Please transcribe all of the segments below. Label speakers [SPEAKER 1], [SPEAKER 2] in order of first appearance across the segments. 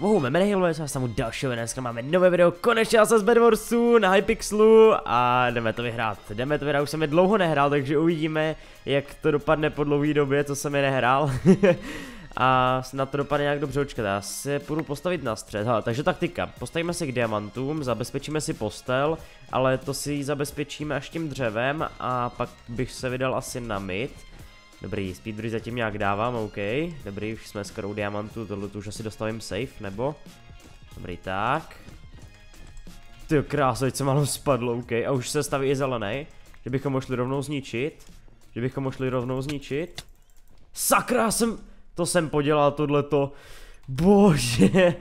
[SPEAKER 1] Wow, jmenuji Hilo, jsem tam u dalšího dneska máme nové video, konečně se z Warsu na Hypixlu a jdeme to vyhrát. Jdeme to vyhrát, už jsem je dlouho nehrál, takže uvidíme, jak to dopadne po dlouhé době, co jsem je nehrál. a snad to dopadne nějak dobře, očkat, já se půjdu postavit na střed, ha, takže taktika, postavíme se k diamantům, zabezpečíme si postel, ale to si zabezpečíme až tím dřevem a pak bych se vydal asi na mid Dobrý, speedbridge zatím nějak dávám, OK. Dobrý, už jsme skoro u diamantu, tohle už asi dostavím safe, nebo? Dobrý, tak. Ty krásno, teď se malou spadlo, OK. A už se staví i zelený. Že bychom ho rovnou zničit. Že bychom ho rovnou zničit. Sakra, jsem... To jsem podělal, tohleto. Bože.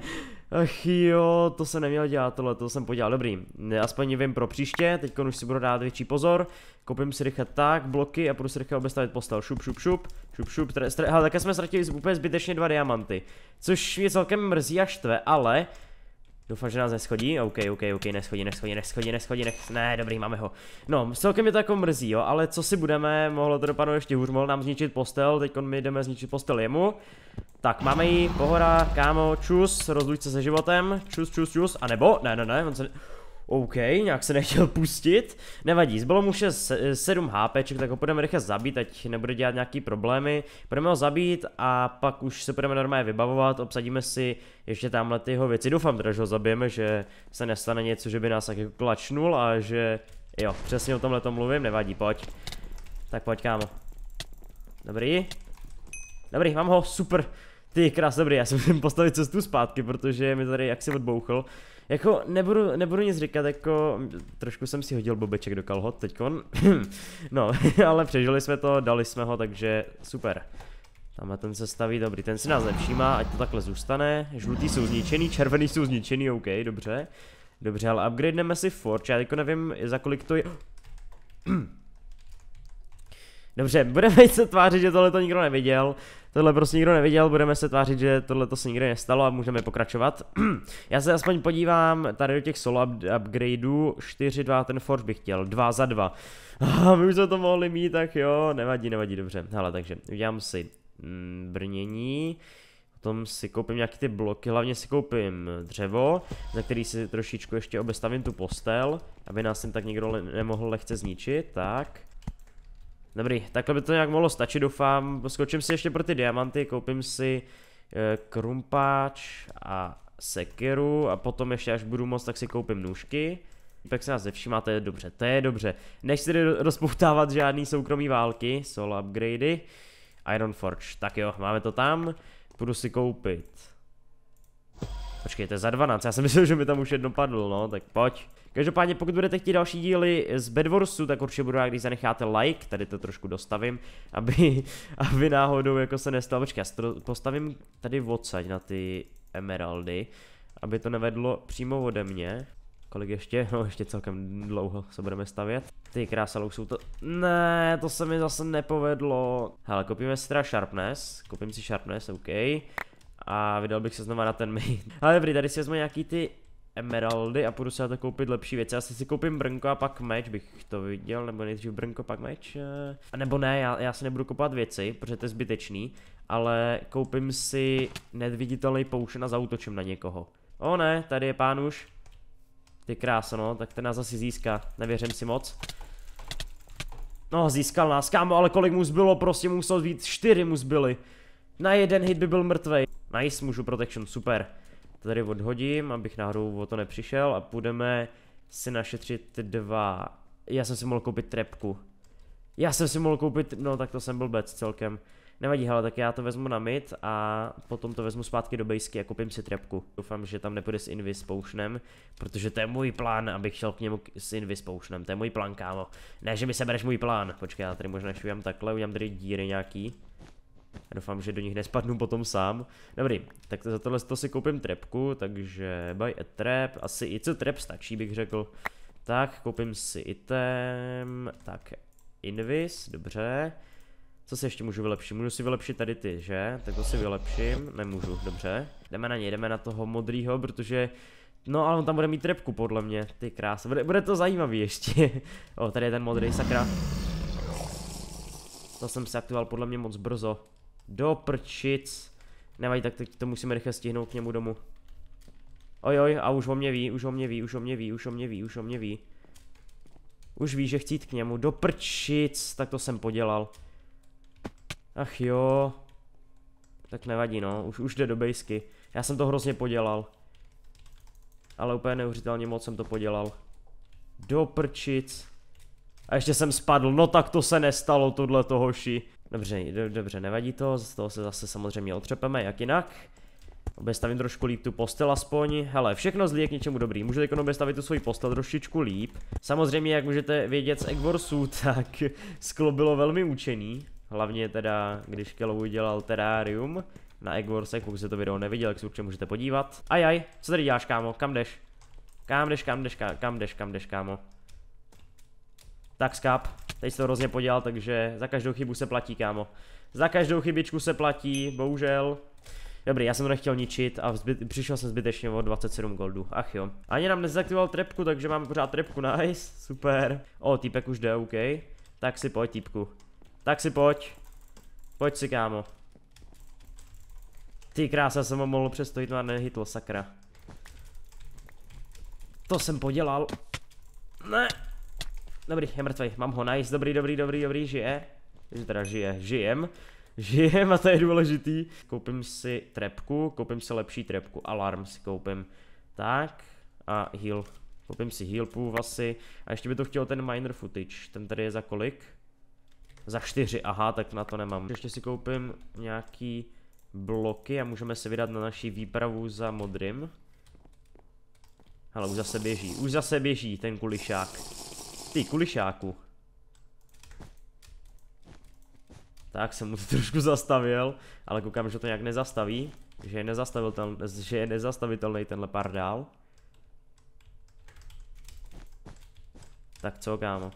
[SPEAKER 1] Ach jo, to se neměl dělat, tohle to jsem podělal. Dobrý, aspoň vím pro příště, teď už si budu dát větší pozor. Koupím si rychle tak, bloky a budu si rychle obestavit postel. Šup, šup, šup, šup, šup. Tre, také jsme ztratili úplně zbytečně dva diamanty, což mě celkem mrzí a štve, ale Doufám, že nás neschodí. OK, OK, OK, neschodí, neschodí, neschodí, neschodí, nech... ne, dobrý, máme ho. No, celkem mě to jako mrzí, jo, ale co si budeme, mohlo to dopadnout ještě hůř, mohl nám zničit postel, teď my jdeme zničit postel jemu. Tak, máme ji, pohora, kámo, čus, rozluč se se životem, čus, čus, čus, a nebo, ne, ne, ne, on se... OK, nějak se nechtěl pustit. Nevadí, zbylo mu 6, 7 HP, tak ho půjdeme rychle zabít, ať nebude dělat nějaký problémy. Půjdeme ho zabít a pak už se půjdeme normálně vybavovat, obsadíme si ještě tamhle ty jeho věci. Doufám teda, že ho zabijeme, že se nestane něco, že by nás tak jako klačnul a že... Jo, přesně o tomhle to mluvím, nevadí, pojď. Tak pojď, kámo. Dobrý. Dobrý, mám ho, super. Ty krás, dobrý, já si musím postavit cestu zpátky, protože mi tady jaksi odbouchl. Jako nebudu, nebudu nic říkat, jako trošku jsem si hodil bobeček do kalhot teďkon. no, ale přežili jsme to, dali jsme ho, takže super. Tamhle ten se staví, dobrý, ten si nás nevšímá, ať to takhle zůstane. Žlutý jsou zničený, červený jsou zničený, OK, dobře. Dobře, ale upgradeneme si Forge, já jako nevím, za kolik to je... Dobře, budeme se tvářit, že tohle to nikdo neviděl. Tohle prostě nikdo neviděl, budeme se tvářit, že tohle to se nikdy nestalo a můžeme pokračovat. Já se aspoň podívám tady do těch solo up upgradeů. 4, 2, ten forge bych chtěl, 2 za 2. A my už jsme to mohli mít, tak jo, nevadí, nevadí, dobře. Hele, takže udělám si mm, brnění. Potom si koupím nějaké ty bloky, hlavně si koupím dřevo, za který si trošičku ještě obestavím tu postel, aby nás tím tak nikdo le nemohl lehce zničit, tak. Dobrý, takhle by to nějak mohlo stačit, doufám. Skočím si ještě pro ty diamanty, koupím si e, krumpáč a sekiru a potom ještě až budu moc, tak si koupím nůžky. Pak se nás nevšímá, to je dobře, to je dobře. Než si rozpoutávat žádný soukromý války, solo upgrady, Iron Forge, tak jo, máme to tam. Půjdu si koupit Počkejte, za 12, já jsem myslel, že mi tam už jedno padlo, no, tak pojď. Každopádně, pokud budete chtít další díly z Bedwarsu, tak určitě budu rád, když zanecháte like, tady to trošku dostavím, aby, aby náhodou jako se nestalo. Počkej, já to postavím tady odsaď na ty emeraldy, aby to nevedlo přímo ode mě. Kolik ještě? No, ještě celkem dlouho se budeme stavět. Ty krásalou jsou to... Ne, to se mi zase nepovedlo. Hele, kopíme si teda Sharpness. kopím si Sharpness, OK a vydal bych se znova na ten main. Ale dobrý, tady si vezmu nějaký ty emeraldy a půjdu si na to koupit lepší věci. Asi si koupím brnko a pak meč, bych to viděl, nebo nejdřív brnko, pak meč. Eh. A nebo ne, já, já si nebudu kopat věci, protože to je zbytečný, ale koupím si nedviditelný poušen a zautočím na někoho. O ne, tady je pán už. Ty krása, no, tak ten nás asi získá, nevěřím si moc. No, získal nás, kámo, ale kolik mu zbylo, prostě musel být, čtyři mu zbyly. Na jeden hit by byl mrtvej. Nice, můžu protection, super. To tady odhodím, abych náhodou o to nepřišel a půjdeme si našetřit dva. Já jsem si mohl koupit trepku. Já jsem si mohl koupit, no tak to jsem byl bec celkem. Nevadí, hele, tak já to vezmu na mid a potom to vezmu zpátky do basky a koupím si trepku. Doufám, že tam nepůjde s Invis Potionem, protože to je můj plán, abych šel k němu s Invis Potionem. To je můj plán, kámo. Ne, že mi sebereš můj plán. Počkej, já tady možná ještě takhle, udělám tady díry nějaký. Doufám, že do nich nespadnu potom sám. Dobrý, tak za tohle to si koupím trepku, takže buy a trap, asi i co trap stačí bych řekl. Tak, koupím si item, tak invis, dobře. Co si ještě můžu vylepšit? Můžu si vylepšit tady ty, že? Tak to si vylepším, nemůžu, dobře. Jdeme na něj, jdeme na toho modrýho, protože... No ale on tam bude mít trepku podle mě, ty krás, bude, bude to zajímavý ještě. o, tady je ten modrý, sakra. To jsem se aktivoval podle mě moc brzo. Do prčic. Nevadí, tak teď to musíme rychle stihnout k němu domů. oj, a už o mě ví, už o mě ví, už o mě ví, už o mě ví, už o mě ví. Už ví, že chcít k němu. Do prčic, tak to jsem podělal. Ach jo. Tak nevadí no, už, už jde do bejsky. Já jsem to hrozně podělal. Ale úplně neuvěřitelně moc jsem to podělal. Do prčic. A ještě jsem spadl, no tak to se nestalo, tohle to hoši. Dobře, do, dobře, nevadí to, z toho se zase samozřejmě otřepeme, jak jinak. Obestavím trošku líp tu postel aspoň. Hele, všechno zlí je k něčemu dobrý. Můžete teď jako obestavit tu svoji postel trošičku líp. Samozřejmě, jak můžete vědět z Egvorsu, tak sklo bylo velmi učený. Hlavně teda, když Kellow udělal terárium na Egvorsech, pokud se to video neviděl, tak se určitě můžete podívat. Ajaj, co tady děláš, kámo? Kam jdeš? Kam jdeš, kam jdeš, kam jdeš, kam jdeš, kámo? Tak skáp. Teď to hrozně podělal, takže za každou chybu se platí, kámo. Za každou chybičku se platí, bohužel. Dobrý, já jsem to nechtěl ničit a zbyt, přišel jsem zbytečně o 27 goldů, ach jo. Ani nám nezaktivoval trepku, takže máme pořád trepku, nice, super. O, týpek už jde, OK. Tak si pojď, týpku. Tak si pojď. Pojď si, kámo. Ty krása jsem ho mohl přestojit, no a sakra. To jsem podělal. Ne, Dobrý, je mrtvý, mám ho, nice, dobrý, dobrý, dobrý, dobrý, žije. Takže teda žije, žijem. Žijem a to je důležitý. Koupím si trepku, koupím si lepší trepku, alarm si koupím. Tak a heal. Koupím si heal půl asi. A ještě by to chtěl ten minor footage, ten tady je za kolik? Za čtyři, aha, tak na to nemám. Ještě si koupím nějaký bloky a můžeme se vydat na naší výpravu za modrým. Ale už zase běží, už zase běží ten kulišák. Ty kulišáku. Tak jsem mu to trošku zastavil, ale koukám, že to nějak nezastaví. Že je, nezastavitel, že je nezastavitelný tenhle pár dál. Tak co, kámo?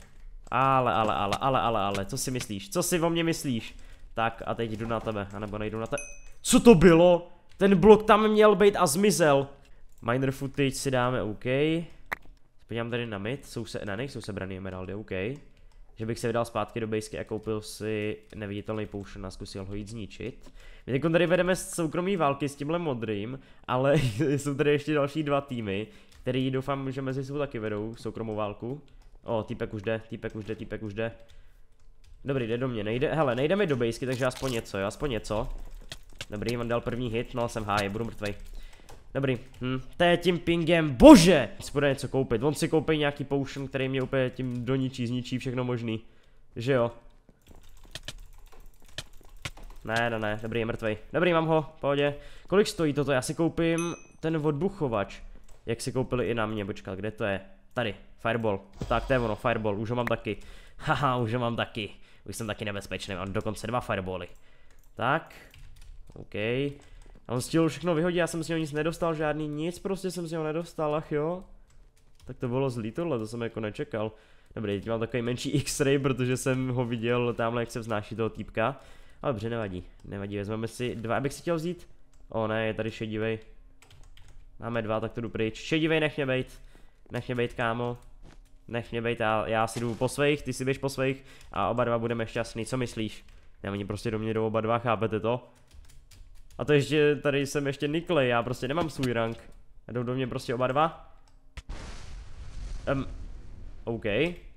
[SPEAKER 1] Ale, ale, ale, ale, ale, ale, co si myslíš? Co si o mě myslíš? Tak a teď jdu na tebe, anebo nejdu na tebe. Co to bylo? Ten blok tam měl být a zmizel. Miner footage si dáme OK. Podívám tady na mid, jsou se, na nejsou jsou sebraný emeraldy, OK. Že bych se vydal zpátky do basky a koupil si neviditelný potion a zkusil ho jít zničit. My teď tady vedeme soukromý války s tímhle modrým, ale jsou tady ještě další dva týmy, který doufám, že mezi sebou taky vedou soukromou válku. O, týpek už jde, týpek už jde, týpek už jde. Dobrý, jde do mě, nejde, hele, nejde mi do basky, takže aspoň něco, jo, aspoň něco. Dobrý, on dal první hit, no jsem háj, budu mrtvej. Dobrý, hm, to je tím pingem, bože! Si bude něco koupit, on si koupí nějaký potion, který mě úplně tím doničí, zničí všechno možný. Že jo? Ne, ne, ne, dobrý, je mrtvej. Dobrý, mám ho, pohodě. Kolik stojí toto? Já si koupím ten odbuchovač. Jak si koupili i na mě, počkat, kde to je? Tady, fireball. Tak, to je ono, fireball, už ho mám taky. Haha, už ho mám taky. Už jsem taky nebezpečný, mám dokonce dva fireboly. Tak, Okay. A on stihl všechno vyhodit, já jsem si ho nic nedostal, žádný nic, prostě jsem si ho nedostal, ach jo. Tak to bylo zlý tohle, to jsem jako nečekal. Dobrý, teď mám takový menší X-ray, protože jsem ho viděl tamhle, jak se vznáší toho týpka. Ale dobře, nevadí, nevadí, vezmeme si dva, abych si chtěl vzít. O ne, je tady šedivej. Máme dva, tak to jdu pryč. Šedivej, nech mě bejt. Nech mě bejt, kámo. Nech mě bejt, já, já si jdu po svých, ty si běž po svých a oba dva budeme šťastní, co myslíš? Ne, oni prostě do mě jdou oba dva, chápete to? A to ještě, tady jsem ještě nikle, já prostě nemám svůj rank. A jdou do mě prostě oba dva. Um, OK.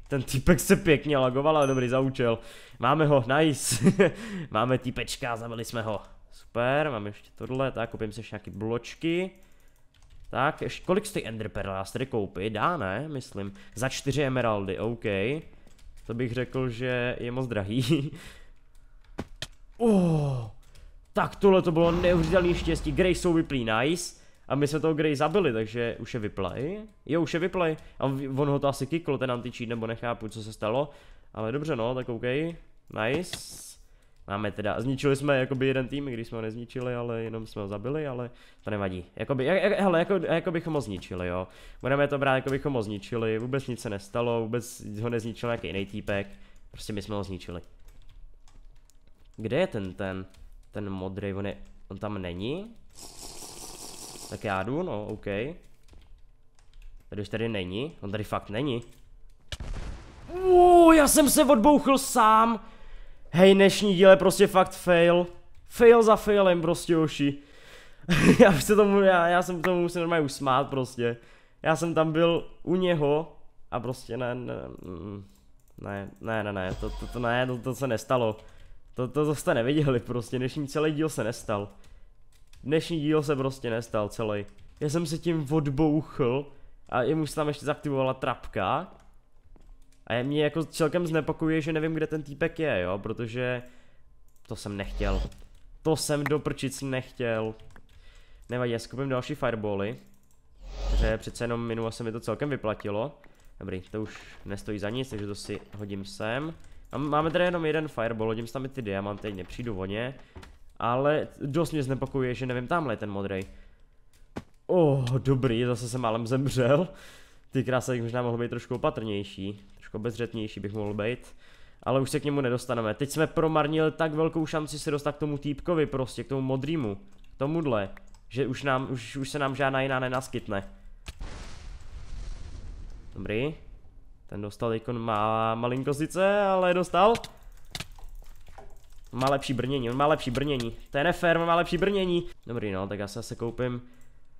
[SPEAKER 1] Ten týpek se pěkně lagoval, ale dobrý, zaučel. Máme ho, nice. máme týpečka, zabili jsme ho. Super, máme ještě tohle, tak koupím si ještě nějaký bločky. Tak, ještě, kolik stojí Enderpearl, já tady koupit? Dá ne, myslím. Za čtyři emeraldy, OK. To bych řekl, že je moc drahý. oh, tak tohle to bylo neuvěřitelné štěstí. Grey jsou vyplý, nice. A my jsme toho Grey zabili, takže už je vyplay. Jo, už je vyplay. A on ho to asi kiklo, ten antičít, nebo nechápu, co se stalo. Ale dobře no, tak OK. Nice. Máme teda, zničili jsme jakoby jeden tým, když jsme ho nezničili, ale jenom jsme ho zabili, ale to nevadí. Jakoby, jak, jak, hele, jako, jako bychom ho zničili, jo. Budeme to brát, jako bychom ho zničili, vůbec nic se nestalo, vůbec ho nezničil nějaký jiný týpek. Prostě my jsme ho zničili. Kde je ten ten? Ten modrý, on, je, on tam není? Tak já jdu, no, OK. Tady už tady není, on tady fakt není. Uuu, já jsem se odbouchl sám. Hej, dnešní díl je prostě fakt fail. Fail za failem prostě, oši. já už se tomu, já, já jsem tomu musím normálně usmát prostě. Já jsem tam byl u něho a prostě ne, ne, mm, ne, ne, ne, ne to, to, to ne, to, to se nestalo. To, to, to jste neviděli prostě, dnešní celý díl se nestal. Dnešní díl se prostě nestal celý. Já jsem se tím odbouchl a jemu se tam ještě zaktivovala trapka. A je mě jako celkem znepokojuje, že nevím, kde ten týpek je, jo, protože to jsem nechtěl. To jsem do prčic nechtěl. Nevadí, já skupím další firebally. Protože přece jenom minule se mi to celkem vyplatilo. Dobrý, to už nestojí za nic, takže to si hodím sem. Máme tady jenom jeden fireball, hodím tam ty diamanty, nepřijdu o ně. Ale dost mě znepokojuje, že nevím, tamhle je ten modrý. Oh, dobrý, zase jsem málem zemřel. Ty krásy, bych možná mohl být trošku opatrnější, trošku bezřetnější bych mohl být. Ale už se k němu nedostaneme. Teď jsme promarnili tak velkou šanci se dostat k tomu týpkovi prostě, k tomu modrýmu. K tomuhle. Že už, nám, už, už se nám žádná jiná nenaskytne. Dobrý. Ten dostal ikon má malinko sice, ale dostal. Má lepší brnění, on má lepší brnění. To je nefér, on má lepší brnění. Dobrý no, tak já se asi koupím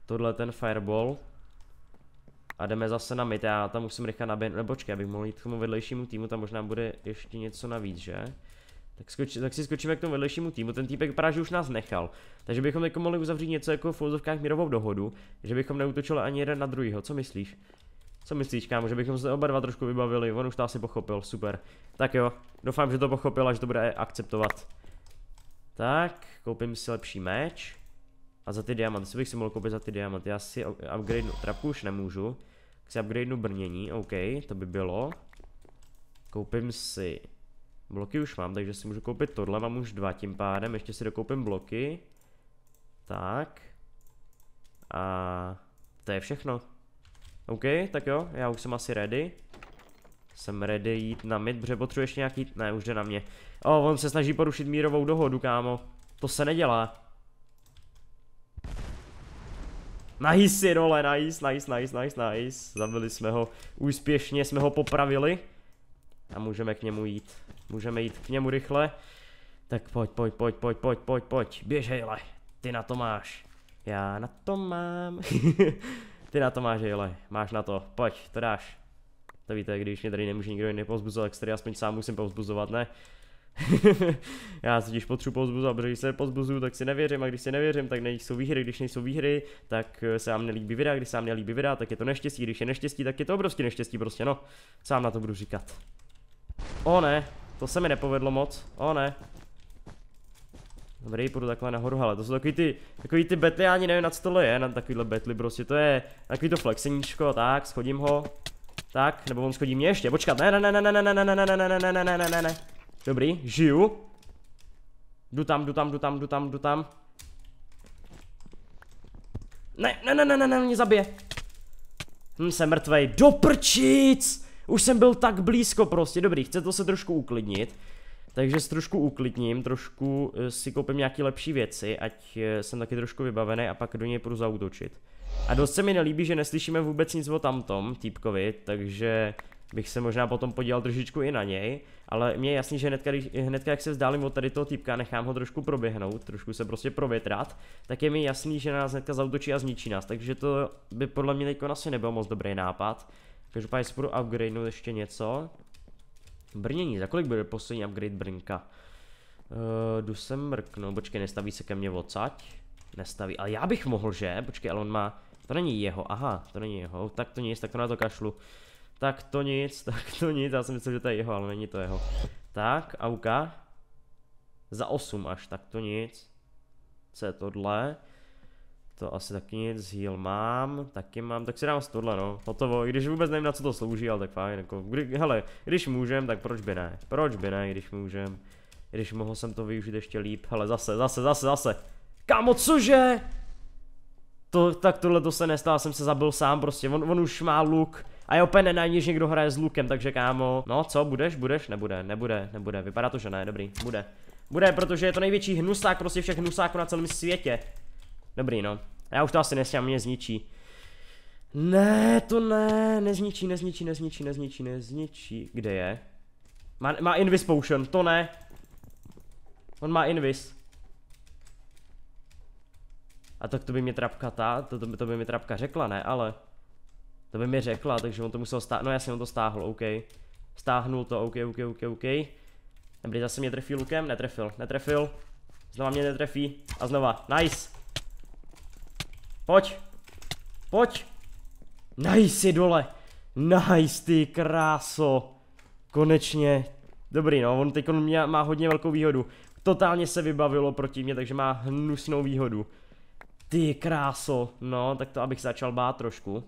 [SPEAKER 1] tohle ten fireball. A jdeme zase na mid, já tam musím rychle naběhnout, nebo počkej, abych mohl jít k tomu vedlejšímu týmu, tam možná bude ještě něco navíc, že? Tak, skoči, tak si skočíme k tomu vedlejšímu týmu, ten týpek vypadá, že už nás nechal. Takže bychom jako mohli uzavřít něco jako v fouzovkách mírovou dohodu, že bychom neutočili ani jeden na druhýho, co myslíš? Co myslíš, kámo, že bychom se oba dva trošku vybavili, on už to asi pochopil, super. Tak jo, doufám, že to pochopil a že to bude akceptovat. Tak, koupím si lepší meč. A za ty diamanty, co bych si mohl koupit za ty diamanty? Já si upgradenu, trapku už nemůžu. Tak si upgradenu brnění, OK, to by bylo. Koupím si... Bloky už mám, takže si můžu koupit tohle, mám už dva tím pádem, ještě si dokoupím bloky. Tak. A to je všechno. OK, tak jo, já už jsem asi ready. Jsem ready jít na mid, protože potřebuješ nějaký... Ne, už jde na mě. O, oh, on se snaží porušit mírovou dohodu, kámo. To se nedělá. Nice, role, nice, nice, nice, nice, nice. Zabili jsme ho, úspěšně jsme ho popravili. A můžeme k němu jít. Můžeme jít k němu rychle. Tak pojď, pojď, pojď, pojď, pojď, pojď, pojď. Běžejle, ty na to máš. Já na to mám. Ty na to máš, jele, máš na to, pojď, to dáš. To víte, když mě tady nemůže nikdo jiný pozbuzovat, tak tady aspoň sám musím pozbuzovat, ne? já se když potřebuji pozbuzovat, protože když se pozbuzuju, tak si nevěřím a když si nevěřím, tak nejsou výhry, když nejsou výhry, tak eh, se vám nelíbí videa, když se vám nelíbí videa, tak je to neštěstí, když je neštěstí, tak je to obrovský neštěstí prostě, no. Sám na to budu říkat. O ne, to se mi nepovedlo moc, o ne. Dobrý, půjdu takhle nahoru, ale to jsou takový ty, takový ty betly, já ani nevím, na co tohle je, na takovýhle betly prostě, to je takový to flexeníčko, tak, schodím ho, tak, nebo on schodí mě ještě, počkat, ne, ne, ne, ne, ne, ne, ne, ne, ne, ne, ne, ne, ne, ne, ne, ne, ne, dobrý, žiju, jdu tam, jdu tam, jdu tam, jdu tam, jdu tam, ne, ne, ne, ne, ne, ne, mě zabije, hm, jsem mrtvej, do prčíc, už jsem byl tak blízko prostě, dobrý, chce to se trošku uklidnit, takže se trošku uklidním, trošku eh, si koupím nějaké lepší věci, ať eh, jsem taky trošku vybavený a pak do něj půjdu zautočit. A dost se mi nelíbí, že neslyšíme vůbec nic o tamtom týpkovi, takže bych se možná potom podíval trošičku i na něj, ale mě je jasný, že hnedka, hnedka jak se vzdálím od tady toho týpka, nechám ho trošku proběhnout, trošku se prostě provětrat, tak je mi jasný, že na nás hnedka zautočí a zničí nás, takže to by podle mě teďko asi nebyl moc dobrý nápad. Každopádně si budu upgradenout ještě něco, Brnění, za kolik bude poslední upgrade Brnka? Uh, jdu sem mrknu, počkej, nestaví se ke mně odsaď. Nestaví, ale já bych mohl, že? Počkej, ale on má, to není jeho, aha, to není jeho, tak to nic, tak to na to kašlu. Tak to nic, tak to nic, já jsem myslel, že to je jeho, ale není to jeho. Tak, auka. Za 8 až, tak to nic. Co je tohle? To asi taky nic, heal mám, taky mám, tak si dám tohle no, hotovo, i když vůbec nevím na co to slouží, ale tak fajn, jako, kdy, hele, když můžem, tak proč by ne, proč by ne, když můžem, když mohl jsem to využít ještě líp, hele, zase, zase, zase, zase, kámo, cože? To, tak tohle to se nestalo, jsem se zabil sám prostě, on, on už má luk, a je úplně nenajní, že někdo hraje s lukem, takže kámo, no co, budeš, budeš, nebude, nebude, nebude, vypadá to, že ne, dobrý, bude. Bude, protože je to největší hnusák prostě všech hnusáků na celém světě. Dobrý, no. Já už to asi nesím, mě zničí. Ne, to ne, nezničí, nezničí, nezničí, nezničí, nezničí. Kde je? Má, má invis potion, to ne. On má invis. A tak to by mě trapka ta, to, to, by, to by mi trapka řekla, ne, ale. To by mi řekla, takže on to musel stáhnout, no jasně, on to stáhl, OK. Stáhnul to, OK, OK, OK, OK. Dobrý, zase mě trefí lukem, netrefil, netrefil. Znova mě netrefí a znova, nice. Pojď. Pojď. Nice dole. Nice ty kráso. Konečně. Dobrý no, on teď on má hodně velkou výhodu. Totálně se vybavilo proti mě, takže má hnusnou výhodu. Ty kráso. No, tak to abych začal bát trošku.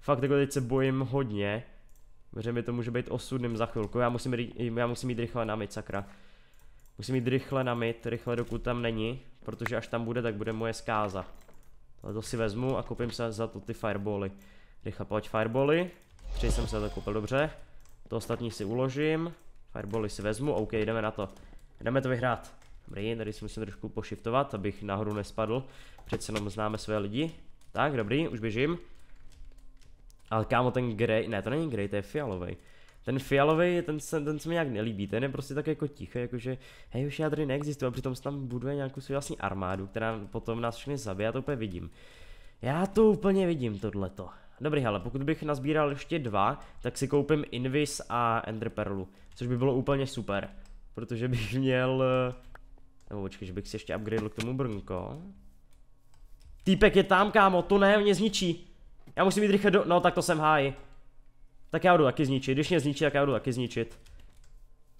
[SPEAKER 1] Fakt jako teď se bojím hodně. Protože mi to může být osudným za chvilku. Já musím, já musím jít rychle na mit sakra. Musím jít rychle na mit, rychle dokud tam není. Protože až tam bude, tak bude moje zkáza. Ale to si vezmu a koupím se za to ty fireboly. Rychle pojď fireboly. Tři jsem se to koupil, dobře. To ostatní si uložím. Fireboly si vezmu, OK, jdeme na to. Jdeme to vyhrát. Dobrý, tady si musím trošku pošiftovat, abych nahoru nespadl. Přece jenom známe své lidi. Tak, dobrý, už běžím. Ale kámo, ten grey, ne, to není grey, to je fialový. Ten fialový, ten se, ten se mi nějak nelíbí, ten je prostě tak jako tichý, jakože hej, už já tady neexistuju, a přitom se tam buduje nějakou svou vlastní armádu, která potom nás všechny zabije, já to úplně vidím. Já to úplně vidím, tohleto. Dobrý, ale pokud bych nazbíral ještě dva, tak si koupím Invis a Enderperlu, což by bylo úplně super, protože bych měl... Eh, nebo počkej, že bych si ještě upgradeil k tomu brnko. Týpek je tam, kámo, to ne, mě zničí. Já musím jít rychle do... No, tak to jsem háj. Tak já jdu taky zničit, když mě zničí, tak já jdu taky zničit.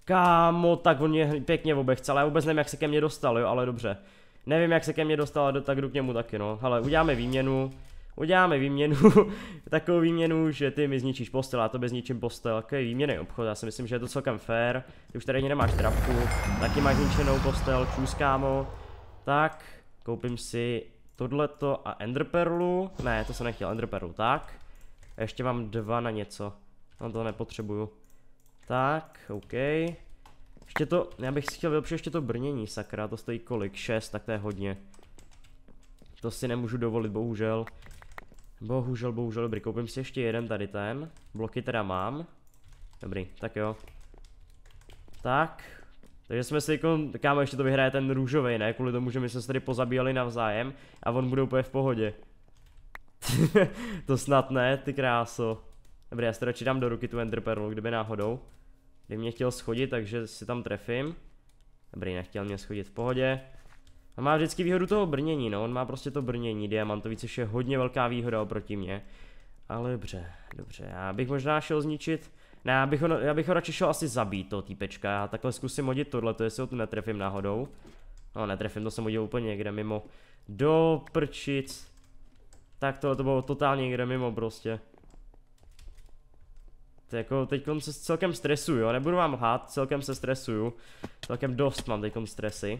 [SPEAKER 1] Kámo, tak on mě pěkně obechce, ale já vůbec nevím, jak se ke mně dostal, jo, ale dobře. Nevím, jak se ke mně dostal, tak jdu k němu taky, no. Hele, uděláme výměnu. Uděláme výměnu, takovou výměnu, že ty mi zničíš postel, a to bez zničím postel. Takový výměný obchod, já si myslím, že je to celkem fair. Ty už tady nemáš trapku, taky máš zničenou postel, čus kámo. Tak, koupím si tohleto a enderperlu. Ne, to jsem nechtěl, enderperlu, tak. A ještě mám dva na něco. No to nepotřebuju. Tak, OK. Ještě to, já bych si chtěl vylepšit ještě to brnění, sakra, to stojí kolik? 6, tak to je hodně. To si nemůžu dovolit, bohužel. Bohužel, bohužel, dobrý, koupím si ještě jeden tady ten. Bloky teda mám. Dobrý, tak jo. Tak. Takže jsme si, jako, kámo, ještě to vyhraje ten růžový, ne? Kvůli tomu, že my jsme se tady pozabíjali navzájem a on bude úplně v pohodě. to snad ne, ty kráso. Dobrý, já si radši dám do ruky tu Enderpearl, kdyby náhodou. Kdyby mě chtěl schodit, takže si tam trefím. Dobrý, nechtěl mě schodit v pohodě. A má vždycky výhodu toho brnění, no, on má prostě to brnění diamantový, což je hodně velká výhoda oproti mě. Ale dobře, dobře, já bych možná šel zničit, ne, já bych ho, já bych ho radši šel asi zabít, toho týpečka, já takhle zkusím hodit tohle, to jestli ho tu netrefím náhodou. No, netrefím, to jsem hodil úplně někde mimo. Do prčic. Tak tohle to bylo totálně někde mimo prostě. To jako teď se celkem stresuju, jo? nebudu vám lhát, celkem se stresuju. Celkem dost mám teď stresy.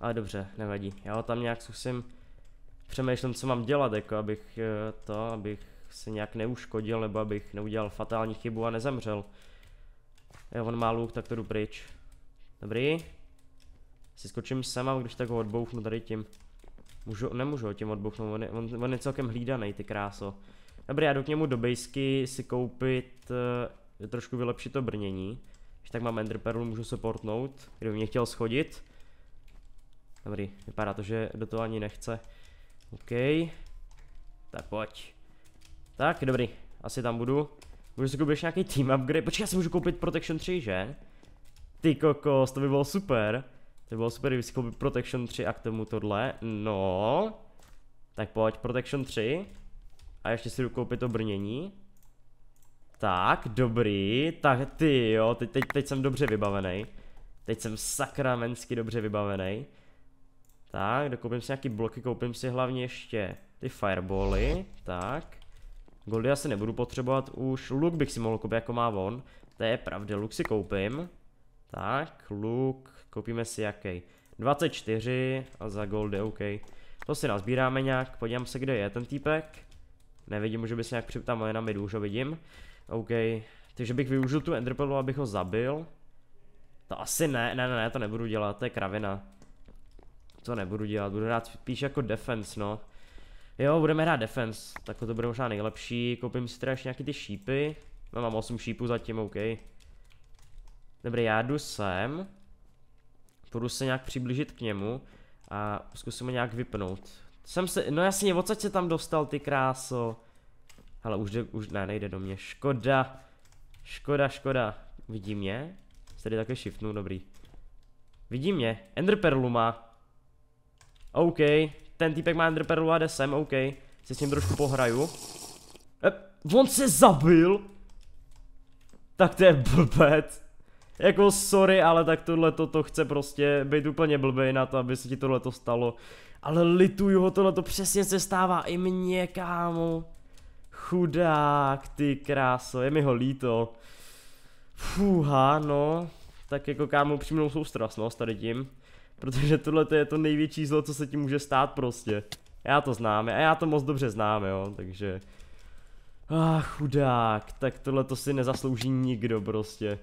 [SPEAKER 1] Ale dobře, nevadí. Já tam nějak zkusím přemýšlím, co mám dělat, jako abych eh, to, abych se nějak neuškodil, nebo abych neudělal fatální chybu a nezemřel. Jo, on má luk, tak to jdu pryč. Dobrý. Si skočím sem a když tak ho odboufnu tady tím. Můžu, nemůžu tím odbuchnout, on je, on, on je celkem hlídaný, ty kráso. Dobrý, já jdu k němu do bejsky si koupit, uh, trošku vylepšit to brnění. Když tak mám enderperlu, můžu se portnout, kdyby mě chtěl schodit. Dobrý, vypadá to, že do toho ani nechce. OK. Tak pojď. Tak, dobrý, asi tam budu. Můžu si koupit nějaký team upgrade, počkej, já si můžu koupit Protection 3, že? Ty kokos, to by bylo super. To bylo super, koupil Protection 3 a k tomu tohle. No. Tak pojď, Protection 3. A ještě si jdu koupit to brnění. Tak, dobrý. Tak ty jo, teď, teď, teď jsem dobře vybavený. Teď jsem sakramensky dobře vybavený. Tak, dokoupím si nějaký bloky, koupím si hlavně ještě ty fireboly. Tak. Goldy asi nebudu potřebovat už. Luk bych si mohl koupit, jako má on. To je pravda, luk si koupím. Tak, luk. Koupíme si jaký? 24 a za goldy, OK. To si nazbíráme nějak, podívám se, kde je ten týpek. Nevidím, že by se nějak připtal, na midu, už ho vidím. OK, takže bych využil tu enderpelu, abych ho zabil. To asi ne, ne, ne, ne, to nebudu dělat, to je kravina. To nebudu dělat, budu hrát spíš jako defense, no. Jo, budeme hrát defense, tak to bude možná nejlepší, koupím si teda ještě nějaký ty šípy. No mám 8 šípů zatím, OK. Dobrý, já jdu sem půjdu se nějak přiblížit k němu a ho nějak vypnout. Jsem se, no jasně, odsaď se tam dostal ty kráso. Ale už, už ne, nejde do mě, škoda. Škoda, škoda. Vidí mě? Tady také shiftnu, dobrý. Vidí mě, enderperlu má. OK, ten týpek má enderperlu a jde sem, OK. Se s ním trošku pohraju. Ep, on se zabil! Tak to je blbec. Jako sorry, ale tak tohle to chce prostě být úplně blbej na to, aby se ti tohle to stalo. Ale lituju ho, tohle to přesně se stává i mně, kámo. Chudák, ty kráso, je mi ho líto. Fúha, no. Tak jako kámo přímnou soustrasnost tady tím. Protože tohle je to největší zlo, co se ti může stát prostě. Já to znám, a já to moc dobře znám, jo, takže... Ah, chudák, tak tohle to si nezaslouží nikdo prostě.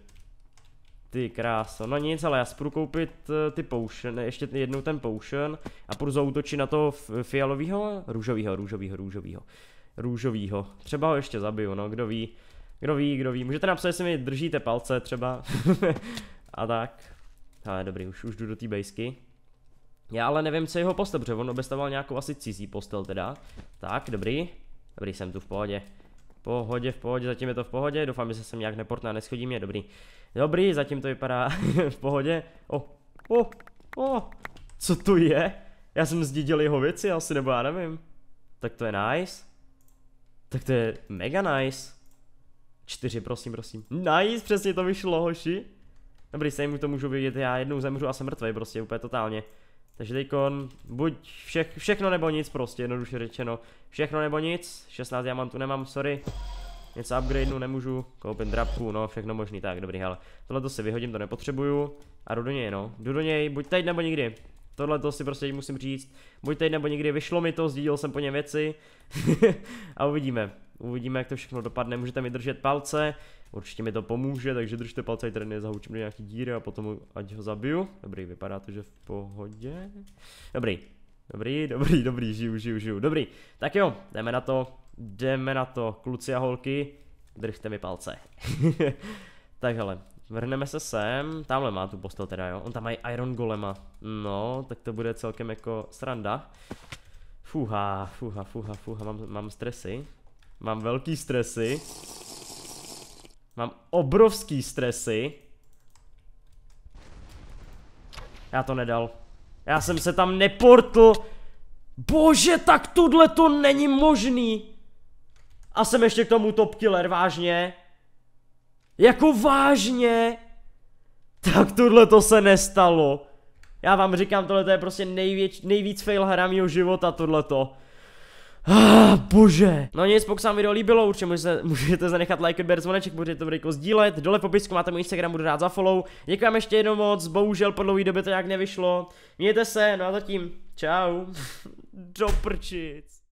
[SPEAKER 1] Ty krása, no nic, ale já si půjdu koupit eh, ty potion, ještě jednou ten potion a půjdu zautočit na toho fialového, růžového, růžového, růžového, růžového. Třeba ho ještě zabiju, no, kdo ví, kdo ví, kdo ví. Můžete napsat, jestli mi držíte palce třeba a tak. Ale dobrý, už, už jdu do té bejsky. Já ale nevím, co je jeho postel, protože on obestaval nějakou asi cizí postel teda. Tak, dobrý. Dobrý, jsem tu v pohodě pohodě, v pohodě, zatím je to v pohodě, doufám, že se sem nějak neportne a neschodí mě, dobrý. Dobrý, zatím to vypadá v pohodě. O, o, o, co tu je? Já jsem zdědil jeho věci asi, nebo já nevím. Tak to je nice. Tak to je mega nice. Čtyři, prosím, prosím. Nice, přesně to vyšlo, hoši. Dobrý, se jim to můžu vidět, já jednou zemřu a jsem mrtvý, prostě úplně totálně. Takže teďkon buď vše, všechno nebo nic prostě, jednoduše řečeno. Všechno nebo nic, 16 diamantů nemám, sorry. Něco upgradenu nemůžu, koupím drapku, no všechno možný, tak dobrý, hele. tohle to si vyhodím, to nepotřebuju. A jdu do něj, no, jdu do něj, buď teď nebo nikdy. Tohle to si prostě musím říct, buď teď nebo nikdy, vyšlo mi to, sdílel jsem po něm věci a uvidíme. Uvidíme, jak to všechno dopadne, můžete mi držet palce, určitě mi to pomůže, takže držte palce, ať tady nezahučím do nějaký díry a potom ať ho zabiju. Dobrý, vypadá to, že v pohodě. Dobrý, dobrý, dobrý, dobrý, žiju, žiju, žiju, dobrý. Tak jo, jdeme na to, jdeme na to, kluci a holky, držte mi palce. tak hele, vrhneme se sem, tamhle má tu postel teda jo, on tam má Iron Golema, no, tak to bude celkem jako sranda. Fuha, fuha, fuha, fuha, mám, mám stresy. Mám velký stresy. Mám obrovský stresy. Já to nedal. Já jsem se tam neportl. Bože, tak tohle to není možný. A jsem ještě k tomu top killer, vážně. Jako vážně. Tak tohle to se nestalo. Já vám říkám, tohle je prostě nejvěč, nejvíc fail hra mýho života, to. Ah, bože. No nic, pokud se vám video líbilo, určitě můžete, můžete zanechat like, odběr, zvoneček, můžete to video sdílet. Dole v popisku máte můj Instagram, budu rád za follow. Děkuji vám ještě jednou moc, bohužel po dlouhé době to nějak nevyšlo. Mějte se, no a zatím, čau. Doprčit.